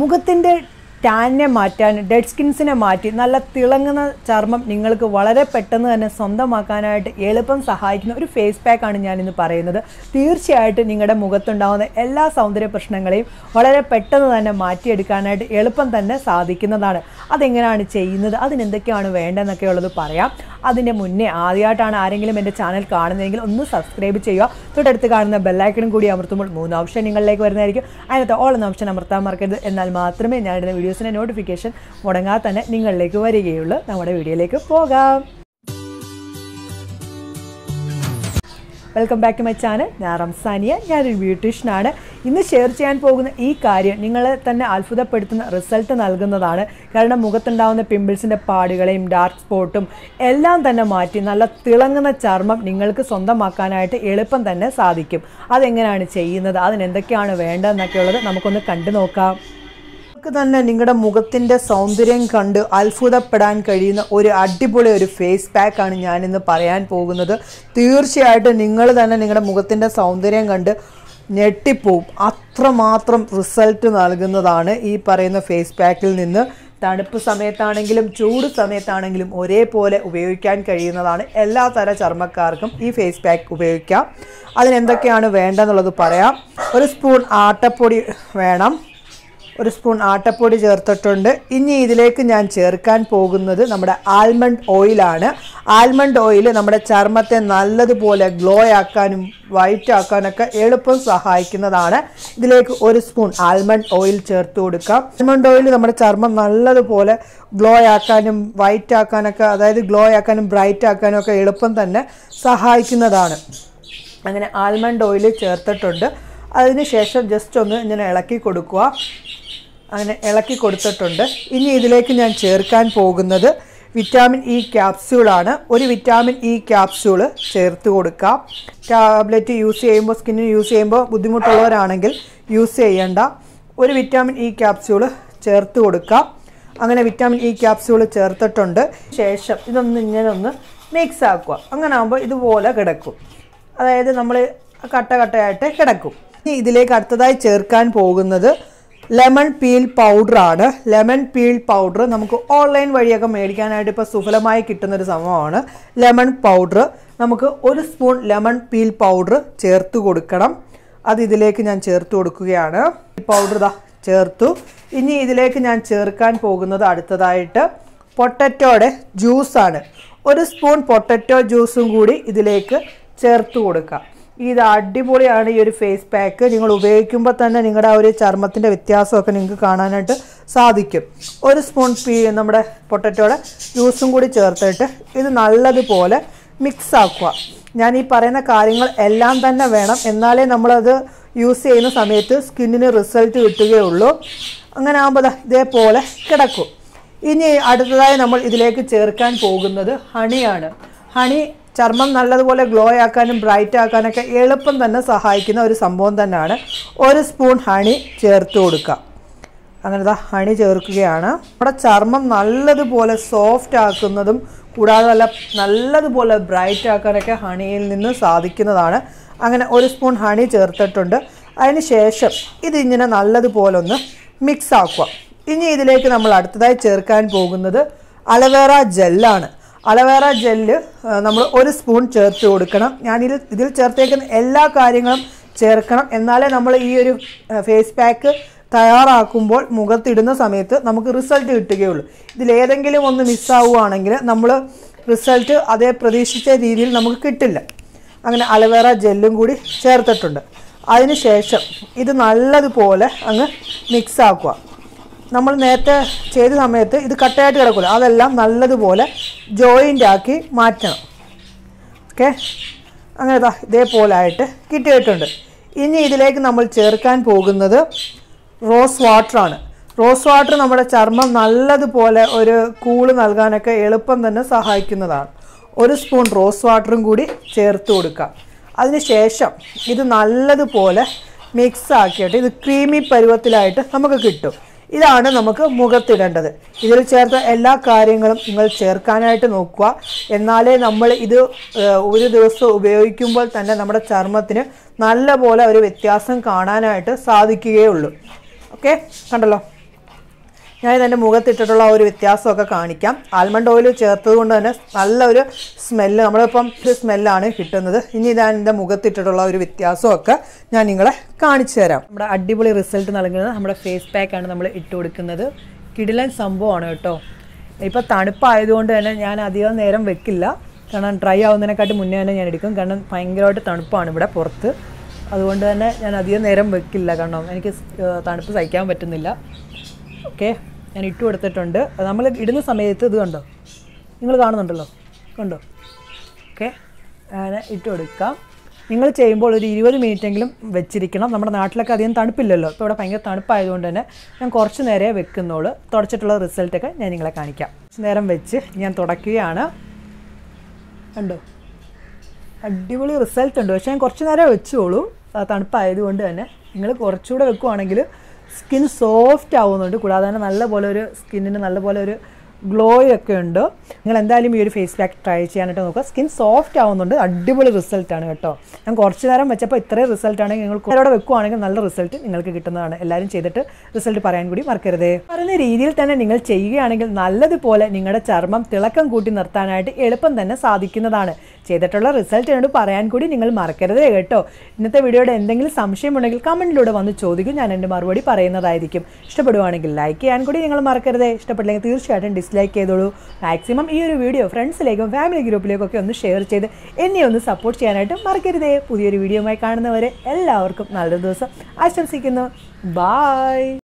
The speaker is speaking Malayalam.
മുഖത്തിൻ്റെ ടാനിനെ മാറ്റാൻ ഡെഡ് സ്കിൻസിനെ മാറ്റി നല്ല തിളങ്ങുന്ന ചർമ്മം നിങ്ങൾക്ക് വളരെ പെട്ടെന്ന് തന്നെ സ്വന്തമാക്കാനായിട്ട് എളുപ്പം സഹായിക്കുന്ന ഒരു ഫേസ് പാക്കാണ് ഞാനിന്ന് പറയുന്നത് തീർച്ചയായിട്ടും നിങ്ങളുടെ മുഖത്തുണ്ടാകുന്ന എല്ലാ സൗന്ദര്യ പ്രശ്നങ്ങളെയും വളരെ പെട്ടെന്ന് തന്നെ മാറ്റിയെടുക്കാനായിട്ട് എളുപ്പം തന്നെ സാധിക്കുന്നതാണ് അതെങ്ങനെയാണ് ചെയ്യുന്നത് അതിനെന്തൊക്കെയാണ് വേണ്ടതെന്നൊക്കെയുള്ളത് പറയാം അതിൻ്റെ മുന്നേ ആദ്യമായിട്ടാണ് ആരെങ്കിലും എൻ്റെ ചാനൽ കാണുന്നതെങ്കിൽ ഒന്ന് സബ്സ്ക്രൈബ് ചെയ്യുക തൊട്ടടുത്ത് കാണുന്ന ബെല്ലൈക്കണും കൂടി അമർത്തുമ്പോൾ മൂന്ന് ഓപ്ഷൻ നിങ്ങളിലേക്ക് വരുന്നതായിരിക്കും അതിനകത്ത് ഓൾ എന്ന ഓപ്ഷൻ അമർത്താൻ മറക്കരുത് എന്നാൽ മാത്രമേ ഞാൻ ഇടുന്ന വീഡിയോസിൻ്റെ നോട്ടിഫിക്കേഷൻ മുടങ്ങാതെ തന്നെ നിങ്ങളിലേക്ക് വരികയുള്ളൂ നമ്മുടെ വീഡിയോയിലേക്ക് പോകാം welcome back to my channel ഞാൻ റംസാനിയ ഞാനൊരു ബ്യൂട്ടീഷ്യനാണ് ഇന്ന് ഷെയർ ചെയ്യാൻ പോകുന്ന ഈ കാര്യം നിങ്ങളെ തന്നെ അത്ഭുതപ്പെടുത്തുന്ന റിസൾട്ട് നൽകുന്നതാണ് കാരണം മുഖത്തുണ്ടാകുന്ന പിമ്പിൾസിൻ്റെ പാടുകളെയും ഡാർക്ക് സ്പോട്ടും എല്ലാം തന്നെ മാറ്റി നല്ല തിളങ്ങുന്ന ചർമ്മം നിങ്ങൾക്ക് സ്വന്തമാക്കാനായിട്ട് എളുപ്പം തന്നെ സാധിക്കും അതെങ്ങനെയാണ് ചെയ്യുന്നത് അതിനെന്തൊക്കെയാണ് ഉള്ളത് നമുക്കൊന്ന് കണ്ടു നോക്കാം നിങ്ങൾക്ക് തന്നെ നിങ്ങളുടെ മുഖത്തിൻ്റെ സൗന്ദര്യം കണ്ട് അത്ഭുതപ്പെടാൻ കഴിയുന്ന ഒരു അടിപൊളി ഒരു ഫേസ് പാക്കാണ് ഞാനിന്ന് പറയാൻ പോകുന്നത് തീർച്ചയായിട്ടും നിങ്ങൾ തന്നെ നിങ്ങളുടെ മുഖത്തിൻ്റെ സൗന്ദര്യം കണ്ട് ഞെട്ടിപ്പോവും അത്രമാത്രം റിസൾട്ട് നൽകുന്നതാണ് ഈ പറയുന്ന ഫേസ് പാക്കിൽ നിന്ന് തണുപ്പ് സമയത്താണെങ്കിലും ചൂട് സമയത്താണെങ്കിലും ഒരേപോലെ ഉപയോഗിക്കാൻ കഴിയുന്നതാണ് എല്ലാ തര ചർമ്മക്കാർക്കും ഈ ഫേസ് പാക്ക് ഉപയോഗിക്കാം അതിനെന്തൊക്കെയാണ് വേണ്ടെന്നുള്ളത് പറയാം ഒരു സ്പൂൺ ആട്ടപ്പൊടി വേണം ഒരു സ്പൂൺ ആട്ടപ്പൊടി ചേർത്തിട്ടുണ്ട് ഇനി ഇതിലേക്ക് ഞാൻ ചേർക്കാൻ പോകുന്നത് നമ്മുടെ ആൽമണ്ട് ഓയിലാണ് ആൽമണ്ട് ഓയിൽ നമ്മുടെ ചർമ്മത്തെ നല്ലതുപോലെ ഗ്ലോ ആക്കാനും വൈറ്റ് ആക്കാനൊക്കെ എളുപ്പം സഹായിക്കുന്നതാണ് ഇതിലേക്ക് ഒരു സ്പൂൺ ആൽമണ്ട് ഓയിൽ ചേർത്ത് കൊടുക്കാം ആൽമണ്ട് ഓയിൽ നമ്മുടെ ചർമ്മം നല്ലതുപോലെ ഗ്ലോ ആക്കാനും വൈറ്റ് ആക്കാനൊക്കെ അതായത് ഗ്ലോ ആക്കാനും ബ്രൈറ്റ് ആക്കാനും ഒക്കെ എളുപ്പം തന്നെ സഹായിക്കുന്നതാണ് അങ്ങനെ ആൽമണ്ട് ഓയിൽ ചേർത്തിട്ടുണ്ട് അതിനുശേഷം ജസ്റ്റ് ഒന്ന് ഇങ്ങനെ ഇളക്കി കൊടുക്കുക അങ്ങനെ ഇളക്കി കൊടുത്തിട്ടുണ്ട് ഇനി ഇതിലേക്ക് ഞാൻ ചേർക്കാൻ പോകുന്നത് വിറ്റാമിൻ ഇ ക്യാപ്സ്യൂളാണ് ഒരു വിറ്റാമിൻ ഇ ക്യാപ്സ്യൂൾ ചേർത്ത് കൊടുക്കാം ടാബ്ലറ്റ് യൂസ് ചെയ്യുമ്പോൾ സ്കിന്നിന് യൂസ് ചെയ്യുമ്പോൾ ബുദ്ധിമുട്ടുള്ളവരാണെങ്കിൽ യൂസ് ചെയ്യേണ്ട ഒരു വിറ്റാമിൻ ഇ ക്യാപ്സ്യൂൾ ചേർത്ത് കൊടുക്കാം അങ്ങനെ വിറ്റാമിൻ ഇ ക്യാപ്സ്യൂൾ ചേർത്തിട്ടുണ്ട് ശേഷം ഇതൊന്ന് ഇങ്ങനെ ഒന്ന് മിക്സ് ആക്കുക അങ്ങനെ ആകുമ്പോൾ ഇതുപോലെ കിടക്കും അതായത് നമ്മൾ കട്ട കട്ടയായിട്ട് കിടക്കും ഇനി ഇതിലേക്ക് അടുത്തതായി ചേർക്കാൻ പോകുന്നത് ലെമൺ പീൽ പൗഡറാണ് ലെമൺ പീൽ പൗഡർ നമുക്ക് ഓൺലൈൻ വഴിയൊക്കെ മേടിക്കാനായിട്ട് ഇപ്പോൾ സുഫലമായി കിട്ടുന്നൊരു സംഭവമാണ് ലെമൺ പൗഡർ നമുക്ക് ഒരു സ്പൂൺ ലെമൺ പീൽ പൗഡർ ചേർത്ത് കൊടുക്കണം അത് ഇതിലേക്ക് ഞാൻ ചേർത്ത് കൊടുക്കുകയാണ് പൗഡർ ഇതാ ചേർത്തു ഇനി ഇതിലേക്ക് ഞാൻ ചേർക്കാൻ പോകുന്നത് അടുത്തതായിട്ട് പൊട്ടറ്റോയുടെ ജ്യൂസാണ് ഒരു സ്പൂൺ പൊട്ടറ്റോ ജ്യൂസും കൂടി ഇതിലേക്ക് ചേർത്ത് കൊടുക്കാം ഇത് അടിപൊളിയാണ് ഈ ഒരു ഫേസ് പാക്ക് നിങ്ങൾ ഉപയോഗിക്കുമ്പോൾ തന്നെ നിങ്ങളുടെ ആ ഒരു ചർമ്മത്തിൻ്റെ വ്യത്യാസമൊക്കെ നിങ്ങൾക്ക് കാണാനായിട്ട് സാധിക്കും ഒരു സ്പൂൺ പീ നമ്മുടെ പൊട്ടറ്റോടെ ജ്യൂസും കൂടി ചേർത്തിട്ട് ഇത് നല്ലതുപോലെ മിക്സ് ആക്കുക ഞാൻ ഈ പറയുന്ന കാര്യങ്ങൾ എല്ലാം തന്നെ വേണം എന്നാലേ നമ്മളത് യൂസ് ചെയ്യുന്ന സമയത്ത് സ്കിന്നിന് റിസൾട്ട് കിട്ടുകയുള്ളൂ അങ്ങനെ ആകുമ്പോൾ ഇതേപോലെ കിടക്കും ഇനി അടുത്തതായി നമ്മൾ ഇതിലേക്ക് ചേർക്കാൻ പോകുന്നത് ഹണിയാണ് ഹണി ചർമ്മം നല്ലതുപോലെ ഗ്ലോ ആക്കാനും ബ്രൈറ്റ് ആക്കാനൊക്കെ എളുപ്പം തന്നെ സഹായിക്കുന്ന ഒരു സംഭവം തന്നെയാണ് ഒരു സ്പൂൺ ഹണി ചേർത്ത് കൊടുക്കുക അങ്ങനത്തെ ഹണി ചേർക്കുകയാണ് നമ്മുടെ ചർമ്മം നല്ലതുപോലെ സോഫ്റ്റ് ആക്കുന്നതും കൂടാതെ നല്ല നല്ലതുപോലെ ബ്രൈറ്റ് ആക്കാനൊക്കെ ഹണിയിൽ നിന്ന് സാധിക്കുന്നതാണ് അങ്ങനെ ഒരു സ്പൂൺ ഹണി ചേർത്തിട്ടുണ്ട് അതിന് ശേഷം ഇതിങ്ങനെ നല്ലതുപോലെ ഒന്ന് മിക്സ് ആക്കുക ഇനി ഇതിലേക്ക് നമ്മൾ അടുത്തതായി ചേർക്കാൻ പോകുന്നത് അലവേറ ജെല്ലാണ് അലവേറ ജെല്ല് നമ്മൾ ഒരു സ്പൂൺ ചേർത്ത് കൊടുക്കണം ഞാനിതിൽ ഇതിൽ ചേർത്തേക്കുന്ന എല്ലാ കാര്യങ്ങളും ചേർക്കണം എന്നാലേ നമ്മൾ ഈ ഒരു ഫേസ് പാക്ക് തയ്യാറാക്കുമ്പോൾ മുഖത്തിടുന്ന സമയത്ത് നമുക്ക് റിസൾട്ട് കിട്ടുകയുള്ളൂ ഇതിലേതെങ്കിലും ഒന്ന് മിസ്സാവുകയാണെങ്കിൽ നമ്മൾ റിസൾട്ട് അതേ പ്രതീക്ഷിച്ച രീതിയിൽ നമുക്ക് കിട്ടില്ല അങ്ങനെ അലവേറ ജെല്ലും കൂടി ചേർത്തിട്ടുണ്ട് അതിനുശേഷം ഇത് നല്ലതുപോലെ അങ്ങ് മിക്സ് ആക്കുക നമ്മൾ നേരത്തെ ചെയ്ത സമയത്ത് ഇത് കട്ടയായിട്ട് കിടക്കില്ല അതെല്ലാം നല്ലതുപോലെ ജോയിൻ്റ് ആക്കി മാറ്റണം ഓക്കെ അങ്ങനെ ഇതേപോലെ ആയിട്ട് കിട്ടിയിട്ടുണ്ട് ഇനി ഇതിലേക്ക് നമ്മൾ ചേർക്കാൻ പോകുന്നത് റോസ് വാട്ടറാണ് റോസ് വാട്ടർ നമ്മുടെ ചർമ്മം നല്ലതുപോലെ ഒരു കൂള് നൽകാനൊക്കെ എളുപ്പം തന്നെ സഹായിക്കുന്നതാണ് ഒരു സ്പൂൺ റോസ് വാട്ടറും കൂടി ചേർത്ത് കൊടുക്കാം അതിനുശേഷം ഇത് നല്ലതുപോലെ മിക്സ് ആക്കിയിട്ട് ഇത് ക്രീമി പരുവത്തിലായിട്ട് നമുക്ക് കിട്ടും ഇതാണ് നമുക്ക് മുഖത്തിടേണ്ടത് ഇതിൽ ചേർത്ത എല്ലാ കാര്യങ്ങളും നിങ്ങൾ ചേർക്കാനായിട്ട് നോക്കുക എന്നാലേ നമ്മൾ ഇത് ഒരു ദിവസം ഉപയോഗിക്കുമ്പോൾ തന്നെ നമ്മുടെ ചർമ്മത്തിന് നല്ല പോലെ ഒരു വ്യത്യാസം കാണാനായിട്ട് സാധിക്കുകയുള്ളൂ ഓക്കെ കണ്ടല്ലോ ഞാൻ ഇതിൻ്റെ മുഖത്തിട്ടിട്ടുള്ള ഒരു വ്യത്യാസമൊക്കെ കാണിക്കാം ആൽമണ്ട് ഓയിൽ ചേർത്തത് കൊണ്ട് തന്നെ നല്ലൊരു സ്മെല്ല് നമ്മളിപ്പം ഒരു സ്മെല്ലാണ് കിട്ടുന്നത് ഇനി ഞാൻ എൻ്റെ മുഖത്തിട്ടിട്ടുള്ള ഒരു വ്യത്യാസമൊക്കെ ഞാൻ നിങ്ങളെ കാണിച്ചു തരാം നമ്മുടെ അടിപൊളി റിസൾട്ട് നൽകുന്നത് നമ്മുടെ ഫേസ് പാക്കാണ് നമ്മൾ ഇട്ട് കൊടുക്കുന്നത് കിടിലൻ സംഭവമാണ് കേട്ടോ ഇപ്പോൾ തണുപ്പായതുകൊണ്ട് തന്നെ ഞാൻ അധികം നേരം വെക്കില്ല കാരണം ഡ്രൈ ആവുന്നതിനെക്കാട്ടി മുന്നേ തന്നെ ഞാൻ എടുക്കും കാരണം ഭയങ്കരമായിട്ട് തണുപ്പാണ് ഇവിടെ പുറത്ത് അതുകൊണ്ട് തന്നെ ഞാൻ അധികം നേരം വെക്കില്ല കാരണം എനിക്ക് തണുപ്പ് സഹിക്കാൻ പറ്റുന്നില്ല ഓക്കെ ഞാൻ ഇട്ടു കൊടുത്തിട്ടുണ്ട് നമ്മൾ ഇടുന്ന സമയത്ത് ഇത് കണ്ടോ നിങ്ങൾ കാണുന്നുണ്ടല്ലോ കണ്ടോ ഓക്കെ അങ്ങനെ ഇട്ട് കൊടുക്കാം നിങ്ങൾ ചെയ്യുമ്പോൾ ഒരു ഇരുപത് മിനിറ്റെങ്കിലും വെച്ചിരിക്കണം നമ്മുടെ നാട്ടിലൊക്കെ അധികം തണുപ്പില്ലല്ലോ ഇപ്പോൾ ഇവിടെ ഭയങ്കര തണുപ്പായതുകൊണ്ട് തന്നെ ഞാൻ കുറച്ച് നേരം വെക്കുന്നുള്ളൂ തുടച്ചിട്ടുള്ള റിസൾട്ടൊക്കെ ഞാൻ നിങ്ങളെ കാണിക്കാം കുറച്ച് നേരം വെച്ച് ഞാൻ തുടയ്ക്കുകയാണ് കണ്ടോ അടിപൊളി റിസൾട്ട് ഉണ്ട് പക്ഷേ ഞാൻ കുറച്ച് നേരം വെച്ചോളൂ തണുപ്പായതുകൊണ്ട് തന്നെ നിങ്ങൾ കുറച്ചുകൂടെ വെക്കുവാണെങ്കിൽ സ്കിൻ സോഫ്റ്റ് ആവുന്നുണ്ട് കൂടാതെ തന്നെ നല്ലപോലെ ഒരു സ്കിന്നിന് നല്ലപോലെ ഒരു ഗ്ലോ ഒക്കെ ഉണ്ട് നിങ്ങൾ എന്തായാലും ഈ ഒരു ഫേസ് പാക്ക് ട്രൈ ചെയ്യാനായിട്ട് നോക്കുക സ്കിൻ സോഫ്റ്റ് ആവുന്നുണ്ട് അടിപൊളി റിസൾട്ട് ആണ് കേട്ടോ ഞാൻ കുറച്ച് നേരം വെച്ചപ്പോൾ ഇത്രയും റിസൾട്ട് ആണെങ്കിൽ നിങ്ങൾ കൂടെ വെക്കുവാണെങ്കിൽ നല്ല റിസൾട്ട് നിങ്ങൾക്ക് കിട്ടുന്നതാണ് എല്ലാവരും ചെയ്തിട്ട് റിസൾട്ട് പറയാൻ കൂടി മറക്കരുത് പറയുന്ന രീതിയിൽ തന്നെ നിങ്ങൾ ചെയ്യുകയാണെങ്കിൽ നല്ലതുപോലെ നിങ്ങളുടെ ചർമ്മം തിളക്കം കൂട്ടി നിർത്താനായിട്ട് എളുപ്പം തന്നെ സാധിക്കുന്നതാണ് ചെയ്തിട്ടുള്ള റിസൾട്ട് എന്നോട് പറയാൻ കൂടി നിങ്ങൾ മറക്കരുത് കേട്ടോ ഇന്നത്തെ വീഡിയോയുടെ എന്തെങ്കിലും സംശയമുണ്ടെങ്കിൽ കമൻറ്റിലൂടെ വന്ന് ചോദിക്കും ഞാൻ എൻ്റെ മറുപടി പറയുന്നതായിരിക്കും ഇഷ്ടപ്പെടുവാണെങ്കിൽ ലൈക്ക് ചെയ്യാൻ കൂടി നിങ്ങൾ മറക്കരുത് ഇഷ്ടപ്പെട്ടില്ലെങ്കിൽ തീർച്ചയായിട്ടും ഡിസ് ലൈക്ക് ചെയ്തോളൂ മാക്സിമം ഈ ഒരു വീഡിയോ ഫ്രണ്ട്സിലേക്കും ഫാമിലി ഗ്രൂപ്പിലേക്കും ഒക്കെ ഒന്ന് ഷെയർ ചെയ്ത് എന്നെ ഒന്ന് സപ്പോർട്ട് ചെയ്യാനായിട്ട് മറക്കരുതേ പുതിയൊരു വീഡിയോയുമായി കാണുന്നവരെ എല്ലാവർക്കും നല്ലൊരു ദിവസം ആശംസിക്കുന്നു ബായ്